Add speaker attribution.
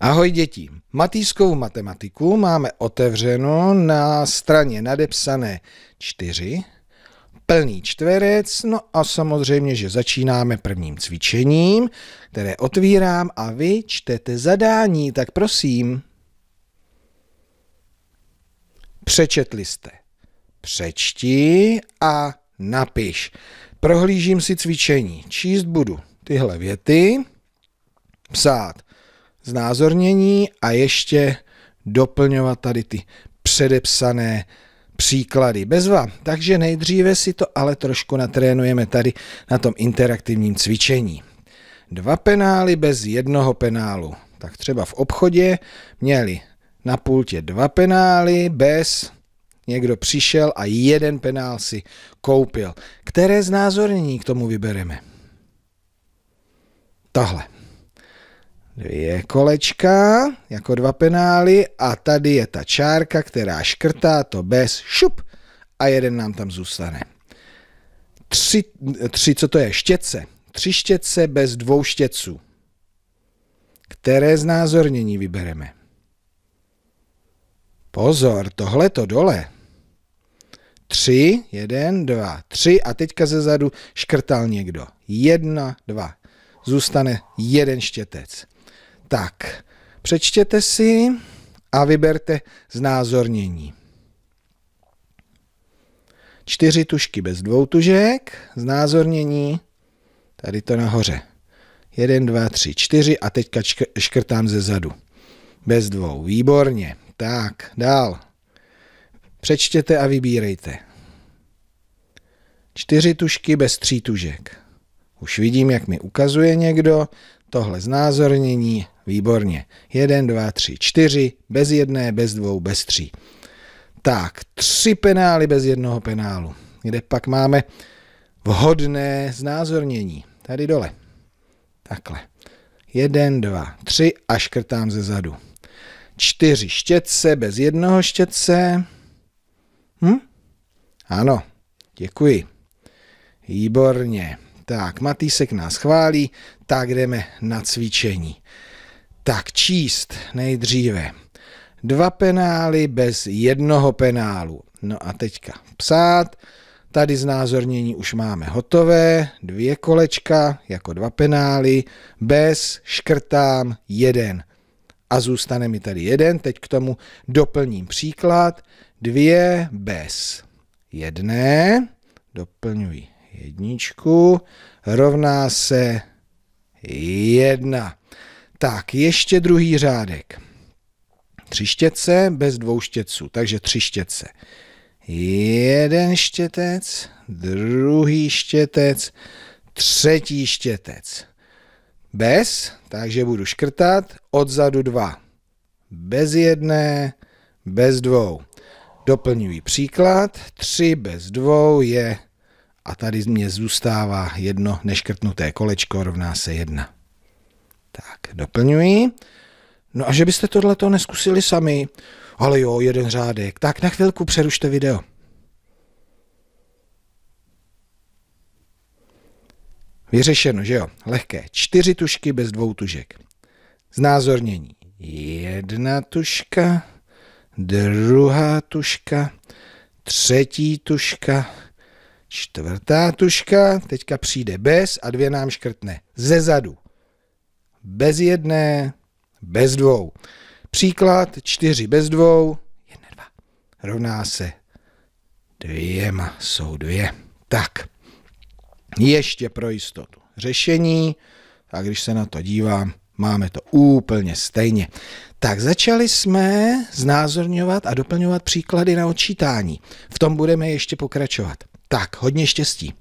Speaker 1: Ahoj děti. Matýskou matematiku máme otevřeno na straně nadepsané 4, plný čtverec, no a samozřejmě, že začínáme prvním cvičením, které otvírám a vy čtete zadání, tak prosím. Přečetli jste. Přečti a napiš. Prohlížím si cvičení. Číst budu tyhle věty, psát znázornění a ještě doplňovat tady ty předepsané příklady. Bezva. Takže nejdříve si to ale trošku natrénujeme tady na tom interaktivním cvičení. Dva penály bez jednoho penálu. Tak třeba v obchodě měli na pultě dva penály bez někdo přišel a jeden penál si koupil. Které znázornění k tomu vybereme? Tahle dvě kolečka, jako dva penály a tady je ta čárka, která škrtá to bez šup a jeden nám tam zůstane. Tři, tři co to je, štěce. Tři štětce bez dvou štětců. Které znázornění vybereme? Pozor, tohle to dole. Tři, jeden, dva, tři a teďka ze zadu škrtal někdo. Jedna, dva. Zůstane jeden štětec. Tak, přečtěte si a vyberte znázornění. Čtyři tušky bez dvou tužek, znázornění, tady to nahoře. Jeden, dva, tři, čtyři a teďka škrtám ze zadu. Bez dvou, výborně. Tak, dál. Přečtěte a vybírejte. Čtyři tušky bez tří tužek. Už vidím, jak mi ukazuje někdo tohle znázornění Výborně. Jeden, dva, tři, čtyři. Bez jedné, bez dvou, bez tří. Tak, tři penály bez jednoho penálu. Kde pak máme vhodné znázornění. Tady dole. Takhle. Jeden, dva, tři a škrtám ze zadu. Čtyři štětce bez jednoho štětce. Hm? Ano, děkuji. Výborně. Tak, Matýsek nás chválí, tak jdeme na cvičení. Tak číst nejdříve. Dva penály bez jednoho penálu. No a teďka psát. Tady znázornění už máme hotové, dvě kolečka jako dva penály, bez, škrtám, jeden. A zůstane mi tady jeden, teď k tomu doplním příklad, dvě bez jedné, doplňuji jedničku, rovná se jedna. Tak, ještě druhý řádek. Tři štětce bez dvou štětců, takže tři štětce. Jeden štětec, druhý štětec, třetí štětec. Bez, takže budu škrtat, odzadu dva. Bez jedné, bez dvou. Doplňuji příklad, tři bez dvou je, a tady mě zůstává jedno neškrtnuté kolečko, rovná se jedna. Tak, doplňuji. No a že byste to neskusili sami, ale jo, jeden řádek. Tak na chvilku přerušte video. Vyřešeno, že jo? Lehké. Čtyři tušky bez dvou tužek. Znázornění. Jedna tuška, druhá tuška, třetí tuška, čtvrtá tuška, teďka přijde bez a dvě nám škrtne. Ze zadu bez jedné, bez dvou. Příklad 4 bez dvou, jedna dva. rovná se dvěma, jsou dvě. Tak, ještě pro jistotu řešení a když se na to dívám, máme to úplně stejně. Tak začali jsme znázorňovat a doplňovat příklady na odčítání. V tom budeme ještě pokračovat. Tak, hodně štěstí.